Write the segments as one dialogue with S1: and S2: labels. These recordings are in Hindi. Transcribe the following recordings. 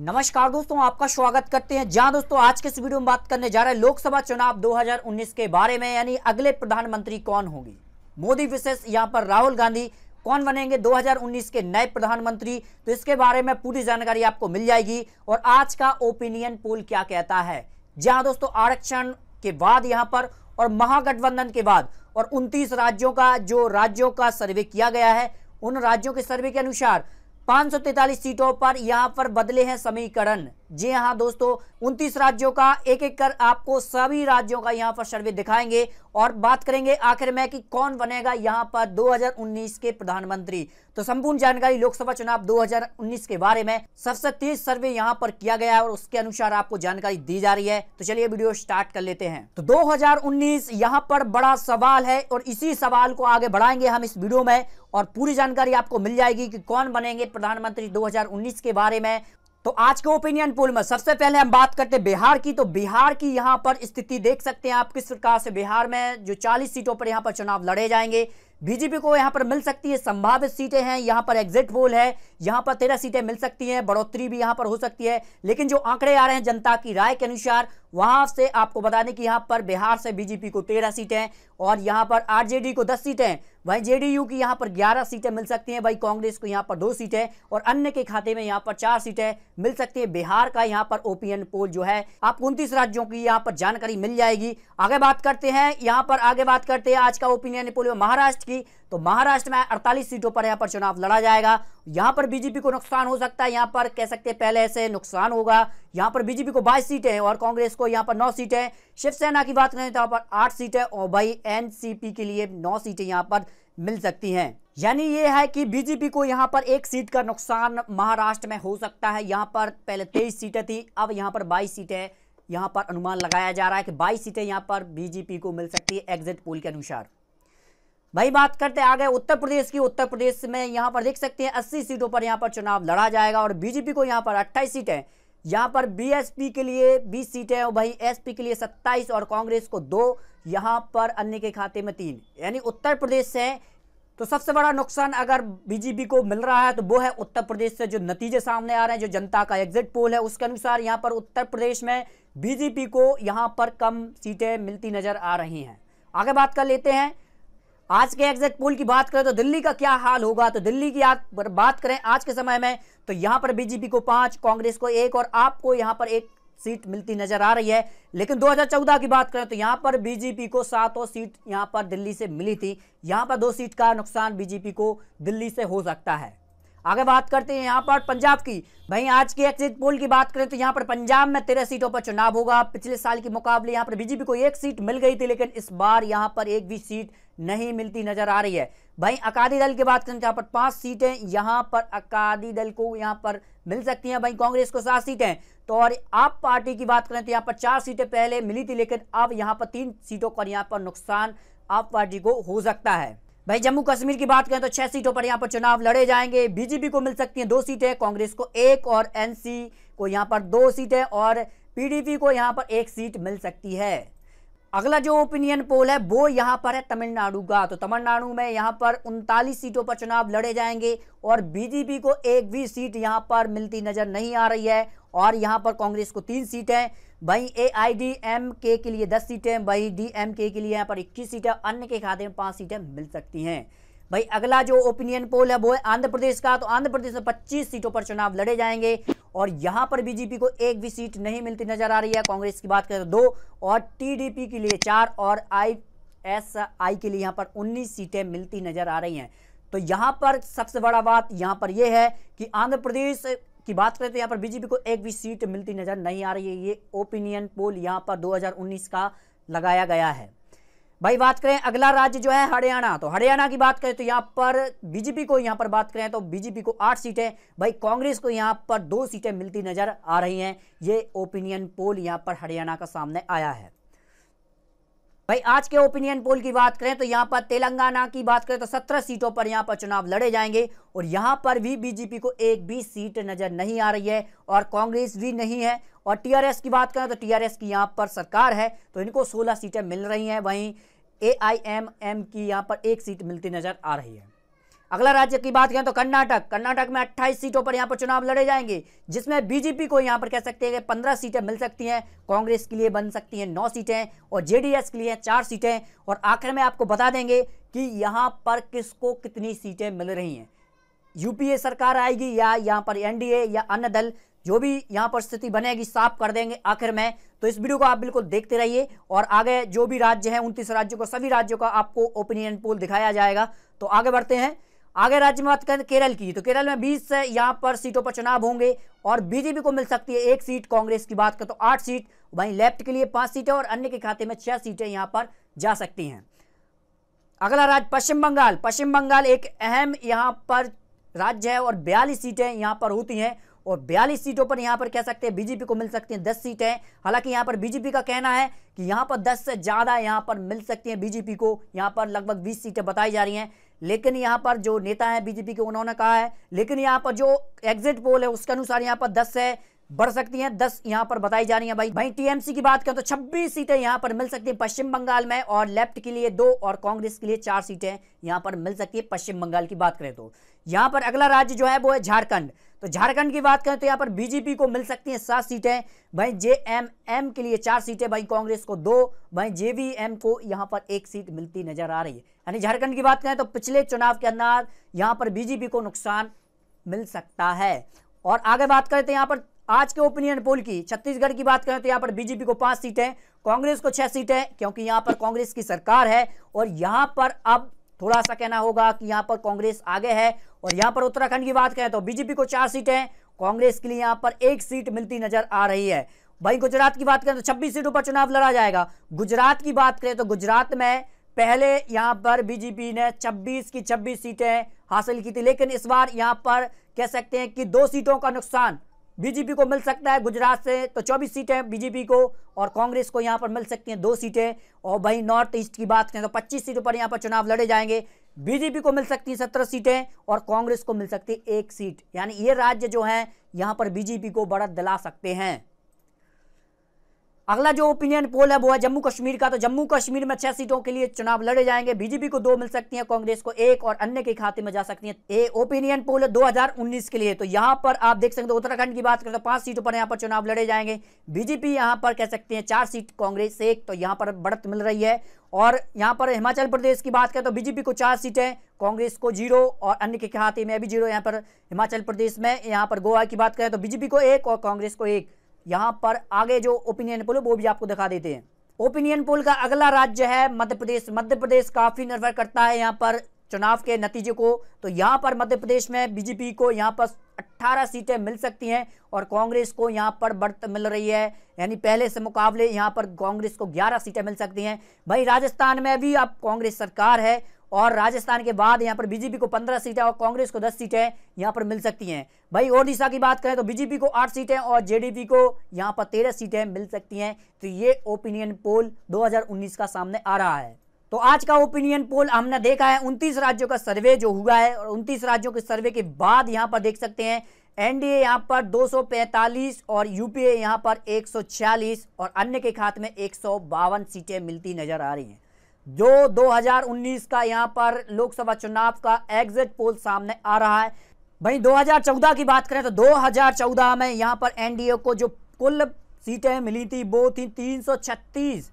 S1: नमस्कार दोस्तों आपका स्वागत करते हैं जहां दोस्तों आज के इस वीडियो में बात करने जा रहे हैं लोकसभा चुनाव 2019 के बारे में यानी अगले प्रधानमंत्री कौन होंगे मोदी विशेष यहां पर राहुल गांधी कौन बनेंगे 2019 के नए प्रधानमंत्री तो इसके बारे में पूरी जानकारी आपको मिल जाएगी और आज का ओपिनियन पोल क्या कहता है जहाँ दोस्तों आरक्षण के बाद यहाँ पर और महागठबंधन के बाद और उनतीस राज्यों का जो राज्यों का सर्वे किया गया है उन राज्यों के सर्वे के अनुसार 543 सीटों पर यहां पर बदले हैं समीकरण जी हाँ दोस्तों उनतीस राज्यों का एक एक कर आपको सभी राज्यों का यहाँ पर सर्वे दिखाएंगे और बात करेंगे आखिर में कि कौन बनेगा यहाँ पर 2019 के प्रधानमंत्री तो संपूर्ण जानकारी लोकसभा चुनाव 2019 के बारे में सबसे तेज सर्वे यहाँ पर किया गया है और उसके अनुसार आपको जानकारी दी जा रही है तो चलिए वीडियो स्टार्ट कर लेते हैं तो दो यहाँ पर बड़ा सवाल है और इसी सवाल को आगे बढ़ाएंगे हम इस वीडियो में और पूरी जानकारी आपको मिल जाएगी कि कौन बनेंगे प्रधानमंत्री 2019 के बारे में तो आज के ओपिनियन पोल में सबसे पहले हम बात करते हैं बिहार की तो बिहार की यहां पर स्थिति देख सकते हैं आप किस प्रकार से बिहार में जो 40 सीटों पर यहां पर चुनाव लड़े जाएंगे बीजेपी को यहां पर मिल सकती है संभावित सीटें हैं यहां पर एग्जिट पोल है यहां पर तेरह सीटें मिल सकती हैं बढ़ोतरी भी यहां पर हो सकती है लेकिन जो आंकड़े आ रहे हैं जनता की राय के अनुसार वहां से आपको बता दें कि यहां पर बिहार से बीजेपी को तेरह सीटें और यहां पर आरजेडी को दस सीटें वहीं जेडीयू की यहाँ पर 11 सीटें मिल सकती हैं वहीं कांग्रेस को यहाँ पर दो सीटें और अन्य के खाते में यहाँ पर चार सीटें मिल सकती है बिहार का यहाँ पर ओपिनियन पोल जो है आपको उनतीस राज्यों की यहाँ पर जानकारी मिल जाएगी आगे बात करते हैं यहाँ पर आगे बात करते हैं आज का ओपिनियन पोल महाराष्ट्र की तो महाराष्ट्र में 48 सीटों पर यहां पर चुनाव लड़ा जाएगा यहां पर बीजेपी को नुकसान हो सकता है यहां पर कह सकते हैं पहले ऐसे नुकसान होगा यहां पर बीजेपी को 22 सीटें हैं और कांग्रेस को यहां पर 9 सीटें शिवसेना की बात करें तो यहां पर 8 सीटें और भाई एनसीपी के लिए 9 सीटें यहां पर मिल सकती हैं यानी ये है कि बीजेपी को यहाँ पर एक सीट का नुकसान महाराष्ट्र में हो सकता है यहाँ पर पहले तेईस सीटें थी अब यहाँ पर बाईस सीटें यहाँ पर अनुमान लगाया जा रहा है कि बाईस सीटें यहाँ पर बीजेपी को मिल सकती है एग्जिट पोल के अनुसार भाई बात करते हैं आगे उत्तर प्रदेश की उत्तर प्रदेश में यहाँ पर देख सकते हैं अस्सी सीटों पर यहाँ पर चुनाव लड़ा जाएगा और बीजेपी को यहाँ पर अट्ठाईस सीटें यहाँ पर बीएसपी के लिए बीस सीटें और भाई एसपी के लिए सत्ताईस और कांग्रेस को दो यहाँ पर अन्य के खाते में तीन यानी उत्तर प्रदेश से तो सबसे बड़ा नुकसान अगर बीजेपी को मिल रहा है तो वो है उत्तर प्रदेश से जो नतीजे सामने आ रहे हैं जो जनता का एग्जिट पोल है उसके अनुसार यहाँ पर उत्तर प्रदेश में बीजेपी को यहाँ पर कम सीटें मिलती नजर आ रही हैं आगे बात कर लेते हैं आज के एग्जिट पोल की बात करें तो दिल्ली का क्या हाल होगा तो दिल्ली की आप बात करें आज के समय में तो यहां पर बीजेपी को पांच कांग्रेस को एक और आपको यहां पर एक सीट मिलती नजर आ रही है लेकिन 2014 की बात करें तो यहां पर बीजेपी को सातों सीट यहां पर दिल्ली से मिली थी यहां पर दो सीट का नुकसान बीजेपी को दिल्ली से हो सकता है आगे बात करते हैं यहाँ पर पंजाब की भाई आज की एग्जिट पोल की बात करें तो यहाँ पर पंजाब में तेरह सीटों पर चुनाव होगा पिछले साल के मुकाबले यहाँ पर बीजेपी को एक सीट मिल गई थी लेकिन इस बार यहाँ पर एक भी सीट नहीं मिलती नजर आ रही है भाई अकाली दल की बात करें तो यहाँ पर पांच सीटें यहाँ पर अकाली दल को यहाँ पर मिल सकती हैं भाई कांग्रेस को सात सीटें तो और आप पार्टी की बात करें तो यहाँ पर चार सीटें पहले मिली थी लेकिन अब यहाँ पर तीन सीटों पर यहाँ पर नुकसान आप पार्टी को हो सकता है भाई जम्मू कश्मीर की बात करें तो छह सीटों पर यहाँ पर चुनाव लड़े जाएंगे बीजेपी को मिल सकती हैं दो सीटें कांग्रेस को एक और एनसी को यहाँ पर दो सीटें और पीडीपी को यहाँ पर एक सीट मिल सकती है अगला जो ओपिनियन पोल है वो यहाँ पर है तमिलनाडु का तो तमिलनाडु में यहाँ पर उनतालीस सीटों पर चुनाव लड़े जाएंगे और बीजेपी को एक भी सीट यहाँ पर मिलती नजर नहीं आ रही है और यहाँ पर कांग्रेस को तीन सीटें वहीं ए आई डी एम के के लिए 10 सीटें वहीं डी एम के के लिए यहाँ पर 21 सीटें अन्य के खाते में पाँच सीटें मिल सकती हैं भाई अगला जो ओपिनियन पोल है वो है आंध्र प्रदेश का तो आंध्र प्रदेश में 25 सीटों पर चुनाव लड़े जाएंगे और यहाँ पर बीजेपी को एक भी सीट नहीं मिलती नजर आ रही है कांग्रेस की बात करें तो दो और टी के लिए चार और आई एस आई के लिए यहाँ पर उन्नीस सीटें मिलती नजर आ रही हैं तो यहां पर सबसे बड़ा बात यहाँ पर यह है कि आंध्र प्रदेश की बात करें तो यहाँ पर बीजेपी को एक भी सीट मिलती नजर नहीं आ रही है ये ओपिनियन पोल यहाँ पर 2019 का लगाया गया है भाई बात करें अगला राज्य जो है हरियाणा तो हरियाणा की बात करें तो यहाँ पर बीजेपी को यहाँ पर बात करें तो बीजेपी को आठ सीटें भाई कांग्रेस को यहाँ पर दो सीटें मिलती नजर आ रही हैं ये ओपिनियन पोल यहाँ पर हरियाणा का सामने आया है भाई आज के ओपिनियन पोल की बात करें तो यहाँ पर तेलंगाना की बात करें तो सत्रह सीटों पर यहाँ पर चुनाव लड़े जाएंगे और यहाँ पर भी बीजेपी को एक भी सीट नज़र नहीं आ रही है और कांग्रेस भी नहीं है और टीआरएस की बात करें तो टीआरएस की यहाँ पर सरकार है तो इनको सोलह सीटें मिल रही हैं वहीं एआईएमएम की यहाँ पर एक सीट मिलती नज़र आ रही है अगला राज्य की बात करें तो कर्नाटक कर्नाटक में 28 सीटों पर यहाँ पर चुनाव लड़े जाएंगे जिसमें बीजेपी को यहाँ पर कह सकते हैं कि 15 सीटें मिल सकती हैं कांग्रेस के लिए बन सकती हैं 9 सीटें और जेडीएस के लिए चार सीटें और आखिर में आपको बता देंगे कि यहाँ पर किसको कितनी सीटें मिल रही हैं यूपीए सरकार आएगी या यहाँ पर एन या अन्य दल जो भी यहाँ पर स्थिति बनेगी साफ कर देंगे आखिर में तो इस वीडियो को आप बिल्कुल देखते रहिए और आगे जो भी राज्य हैं उनतीस राज्यों को सभी राज्यों का आपको ओपिनियन पोल दिखाया जाएगा तो आगे बढ़ते हैं आगे राज्य में बात करें तो केरल की तो केरल में 20 यहाँ पर सीटों पर चुनाव होंगे और बीजेपी को मिल सकती है एक सीट कांग्रेस की बात करें तो आठ सीट वहीं लेफ्ट के लिए पांच सीटें और अन्य के खाते में छह सीटें यहाँ पर जा सकती हैं अगला राज्य पश्चिम बंगाल पश्चिम बंगाल एक अहम यहाँ पर राज्य है और बयालीस सीटें यहाँ पर होती हैं और बयालीस सीटों पर यहाँ पर कह सकते हैं बीजेपी को मिल सकती हैं दस सीटें हालांकि यहाँ पर बीजेपी का कहना है कि यहाँ पर दस से ज़्यादा यहाँ पर मिल सकती हैं बीजेपी को यहाँ पर लगभग बीस सीटें बताई जा रही हैं लेकिन यहाँ पर जो नेता है बीजेपी के उन्होंने कहा है लेकिन यहाँ पर जो एग्जिट पोल है उसके अनुसार यहाँ पर दस है बढ़ सकती हैं दस यहां पर बताई जा रही है भाई भाई टीएमसी की बात करें तो छब्बीस सीटें यहां पर मिल सकती हैं पश्चिम बंगाल में और लेफ्ट के लिए दो और कांग्रेस के लिए चार सीटें यहां पर मिल सकती है पश्चिम बंगाल की बात करें तो यहां पर अगला राज्य जो है वो है झारखंड तो झारखंड की बात करें तो यहां पर बीजेपी को मिल सकती है सात सीटें भाई जे के लिए चार सीटें भाई कांग्रेस को दो भाई जेवीएम को यहां पर एक सीट मिलती नजर आ रही है यानी झारखंड की बात करें तो पिछले चुनाव के अंदर यहाँ पर बीजेपी को नुकसान मिल सकता है और आगे बात करें तो यहाँ पर आज के ओपिनियन पोल की छत्तीसगढ़ की बात करें तो यहाँ पर बीजेपी को पांच सीटें कांग्रेस को छह सीटें क्योंकि यहाँ पर कांग्रेस की सरकार है और यहाँ पर अब थोड़ा सा कहना होगा कि यहाँ पर कांग्रेस आगे है और यहाँ पर उत्तराखंड की बात करें तो बीजेपी को चार सीटें कांग्रेस के लिए यहाँ पर एक सीट मिलती नजर आ रही है वहीं गुजरात की बात करें तो छब्बीस सीटों पर चुनाव लड़ा जाएगा गुजरात की बात करें तो गुजरात में पहले यहाँ पर बीजेपी ने 26 की 26 सीटें हासिल की थी लेकिन इस बार यहाँ पर कह सकते हैं कि दो सीटों का नुकसान बीजेपी को मिल सकता है गुजरात से तो 24 सीटें बीजेपी को और कांग्रेस को यहाँ पर मिल सकती हैं दो सीटें और भाई नॉर्थ ईस्ट की बात करें तो 25 सीटों पर यहाँ पर चुनाव लड़े जाएंगे बीजेपी को मिल सकती है सत्रह सीटें और कांग्रेस को मिल सकती है एक सीट यानी ये राज्य जो हैं यहाँ पर बीजेपी को बढ़त दिला सकते हैं अगला जो ओपिनियन पोल है वो है जम्मू कश्मीर का तो जम्मू कश्मीर में छह सीटों के लिए चुनाव लड़े जाएंगे बीजेपी को दो मिल सकती है कांग्रेस को एक और अन्य के खाते में जा सकती है ए ओपिनियन पोल है 2019 के लिए तो यहां पर आप देख सकते हो उत्तराखंड की बात करें तो पांच सीटों पर यहां पर चुनाव लड़े जाएंगे बीजेपी यहां पर कह सकते हैं चार सीट कांग्रेस एक तो यहां पर बढ़त मिल रही है और यहाँ पर हिमाचल प्रदेश की बात करें तो बीजेपी को चार सीटें कांग्रेस को जीरो और अन्य के खाते में भी जीरो यहाँ पर हिमाचल प्रदेश में यहाँ पर गोवा की बात करें तो बीजेपी को एक और कांग्रेस को एक यहाँ पर आगे जो ओपिनियन पोल है वो भी आपको दिखा देते हैं ओपिनियन पोल का अगला राज्य है मध्य प्रदेश मध्य प्रदेश काफ़ी निर्भर करता है यहाँ पर चुनाव के नतीजे को तो यहाँ पर मध्य प्रदेश में बीजेपी को यहाँ पर 18 सीटें मिल सकती हैं और कांग्रेस को यहाँ पर बढ़त मिल रही है यानी पहले से मुकाबले यहाँ पर कांग्रेस को 11 सीटें मिल सकती हैं भाई राजस्थान में भी अब कांग्रेस सरकार है और राजस्थान के बाद यहाँ पर बीजेपी को पंद्रह सीटें और कांग्रेस को दस सीटें यहाँ पर मिल सकती हैं भाई ओडिशा की बात करें तो बीजेपी को आठ सीटें और जेडीपी को यहाँ पर तेरह सीटें मिल सकती हैं तो ये ओपिनियन पोल 2019 का सामने आ रहा है तो आज का ओपिनियन पोल हमने देखा है उनतीस राज्यों का सर्वे जो हुआ है और उनतीस राज्यों के सर्वे के बाद यहाँ पर देख सकते हैं एनडीए यहाँ पर 245 और यूपीए यहाँ पर 146 और अन्य के खाते में एक सीटें मिलती नजर आ रही हैं जो 2019 का यहाँ पर लोकसभा चुनाव का एग्जिट पोल सामने आ रहा है वहीं 2014 की बात करें तो 2014 में यहाँ पर एनडीए को जो कुल सीटें मिली थी वो थी 336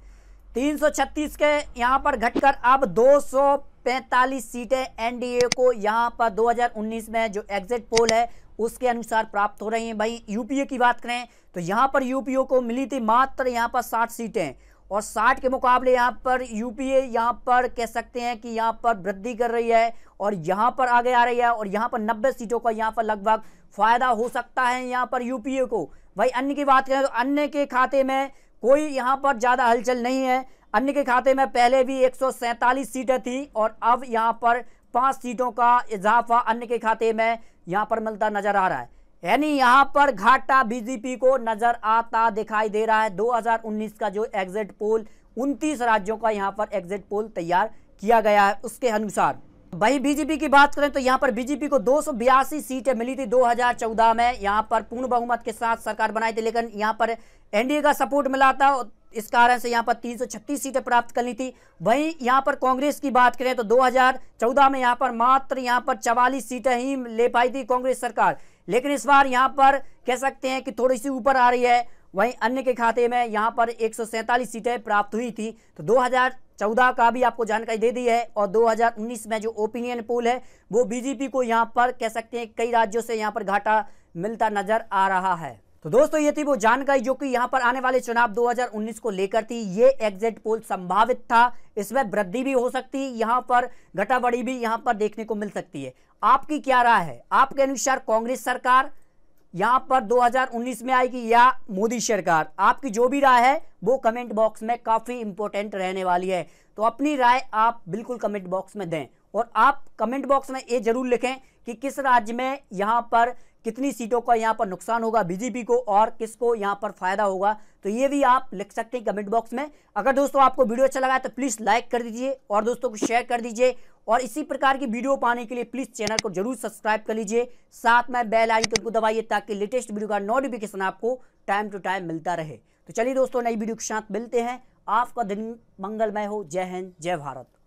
S1: 336 के यहाँ पर घटकर अब 245 सीटें एनडीए को यहाँ पर 2019 में जो एग्जिट पोल है उसके अनुसार प्राप्त हो रही हैं भाई यूपीए की बात करें तो यहाँ पर यूपीओ को मिली थी मात्र यहाँ पर साठ सीटें और 60 के मुकाबले यहाँ पर यूपीए यहाँ पर कह सकते हैं कि यहाँ पर वृद्धि कर रही है और यहाँ पर आगे आ रही है और यहाँ पर 90 सीटों का यहाँ पर लगभग फायदा हो सकता है यहाँ पर यूपीए को भाई अन्य की बात करें तो अन्य के खाते में कोई यहाँ पर ज़्यादा हलचल नहीं है अन्य के खाते में पहले भी एक सीटें थी और अब यहाँ पर पाँच सीटों का इजाफा अन्य के खाते में यहाँ पर मिलता नज़र आ रहा है यानी यहां पर घाटा बीजेपी को नजर आता दिखाई दे रहा है 2019 का जो एग्जिट पोल 29 राज्यों का यहां पर एग्जिट पोल तैयार किया गया है उसके अनुसार वही बीजेपी की बात करें तो यहां पर बीजेपी को दो सीटें मिली थी 2014 में यहां पर पूर्ण बहुमत के साथ सरकार बनाई थी लेकिन यहां पर एनडीए का सपोर्ट मिला था इस कारण से यहाँ पर तीन सीटें प्राप्त करनी थी वहीं यहाँ पर कांग्रेस की बात करें तो 2014 में यहाँ पर मात्र यहाँ पर 44 सीटें ही ले पाई थी कांग्रेस सरकार लेकिन इस बार यहाँ पर कह सकते हैं कि थोड़ी सी ऊपर आ रही है वहीं अन्य के खाते में यहाँ पर एक सीटें प्राप्त हुई थी तो 2014 का भी आपको जानकारी दे दी है और 2019 में जो ओपिनियन पोल है वो बीजेपी को यहाँ पर कह सकते हैं कई राज्यों से यहाँ पर घाटा मिलता नजर आ रहा है तो दोस्तों ये थी वो जानकारी जो कि यहाँ पर आने वाले चुनाव 2019 को लेकर थी ये एग्जिट पोल संभावित था इसमें वृद्धि भी हो सकती है यहां पर घटाबड़ी भी यहाँ पर देखने को मिल सकती है आपकी क्या राय है आपके अनुसार कांग्रेस सरकार यहाँ पर 2019 में आएगी या मोदी सरकार आपकी जो भी राय है वो कमेंट बॉक्स में काफ़ी इंपॉर्टेंट रहने वाली है तो अपनी राय आप बिल्कुल कमेंट बॉक्स में दें और आप कमेंट बॉक्स में ये जरूर लिखें कि किस राज्य में यहाँ पर कितनी सीटों का यहाँ पर नुकसान होगा बीजेपी को और किसको यहाँ पर फायदा होगा तो ये भी आप लिख सकते हैं कमेंट बॉक्स में अगर दोस्तों आपको वीडियो अच्छा लगा तो प्लीज़ लाइक कर दीजिए और दोस्तों को शेयर कर दीजिए और इसी प्रकार की वीडियो पाने के लिए प्लीज़ चैनल को जरूर सब्सक्राइब कर लीजिए साथ में बेल आइकन को दबाइए ताकि लेटेस्ट वीडियो का नोटिफिकेशन आपको टाइम टू टाइम मिलता रहे तो चलिए दोस्तों नई वीडियो के साथ मिलते हैं आपका दिन मंगलमय हो जय हिंद जय भारत